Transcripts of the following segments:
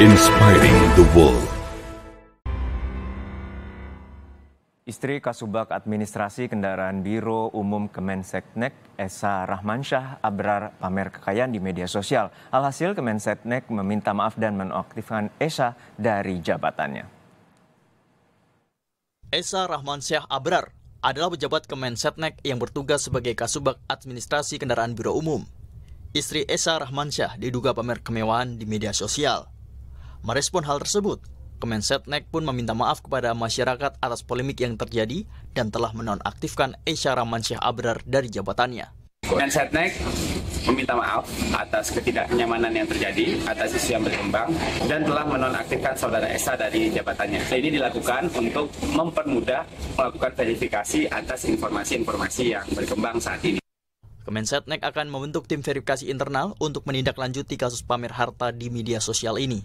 inspiring the world. Istri Kasubag Administrasi Kendaraan Biro Umum Kemenseknek, Esa Rahmansyah Abrar pamer kekayaan di media sosial. Alhasil Kemenseknek meminta maaf dan menonaktifkan Esa dari jabatannya. Esa Rahmansyah Abrar adalah pejabat Kemenseknek yang bertugas sebagai Kasubag Administrasi Kendaraan Biro Umum. Istri Esa Rahmansyah diduga pamer kemewahan di media sosial. Merespon hal tersebut, Kemen Setnek pun meminta maaf kepada masyarakat atas polemik yang terjadi dan telah menonaktifkan Esa Rahmansyah Abrar dari jabatannya. Kemen Setnek meminta maaf atas ketidaknyamanan yang terjadi atas isu yang berkembang dan telah menonaktifkan saudara Esa dari jabatannya. Ini dilakukan untuk mempermudah melakukan verifikasi atas informasi-informasi yang berkembang saat ini. Kemensetnek akan membentuk tim verifikasi internal untuk menindaklanjuti kasus pamer harta di media sosial ini.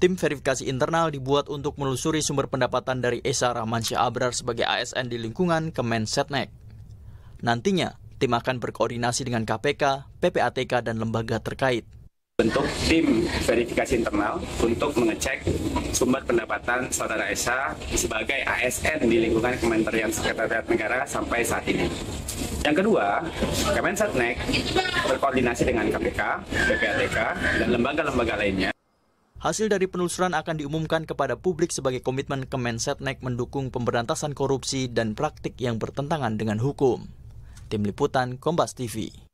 Tim verifikasi internal dibuat untuk menelusuri sumber pendapatan dari Esa Ramansyah Abrar sebagai ASN di lingkungan Kemensetnek. Nantinya, tim akan berkoordinasi dengan KPK, PPATK, dan lembaga terkait bentuk tim verifikasi internal untuk mengecek sumber pendapatan saudara Esa sebagai ASN di lingkungan Kementerian Sekretariat Negara sampai saat ini. Yang kedua, Kemensetnek berkoordinasi dengan KPK, PPATK, dan lembaga-lembaga lainnya. Hasil dari penelusuran akan diumumkan kepada publik sebagai komitmen Kemensetnek mendukung pemberantasan korupsi dan praktik yang bertentangan dengan hukum. Tim Liputan Kompas TV